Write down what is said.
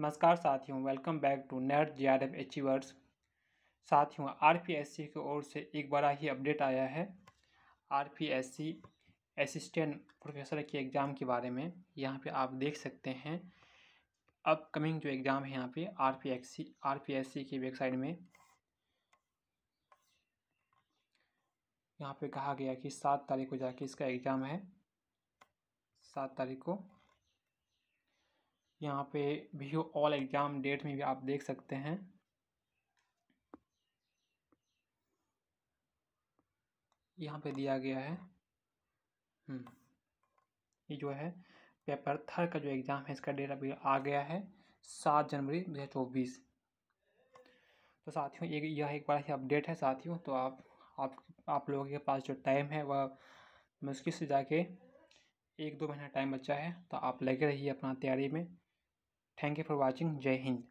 नमस्कार साथियों welcome back to NET J R F achievers साथियों आर पी एस सी की ओर से एक बड़ा ही अपडेट आया है R P S C assistant professor के एग्ज़ाम के बारे में यहाँ पे आप देख सकते हैं अपकमिंग जो एग्ज़ाम है यहाँ पे R P S C R P S C की वेबसाइट में यहाँ पे कहा गया कि सात तारीख को जाके इसका एग्ज़ाम है सात तारीख को यहाँ पे वीओ ऑल एग्ज़ाम डेट में भी आप देख सकते हैं यहाँ पे दिया गया है हम्म, ये जो है पेपर थर्ड का जो एग्ज़ाम है इसका डेट अभी आ गया है सात जनवरी दो हज़ार चौबीस तो साथियों एक यह एक बड़ा ही अपडेट है साथियों तो आप आप आप लोगों के पास जो टाइम है वह मुश्किल से जाके एक दो महीना टाइम बचा है तो आप लगे रहिए अपना तैयारी में Thank you for watching. Jai Hind.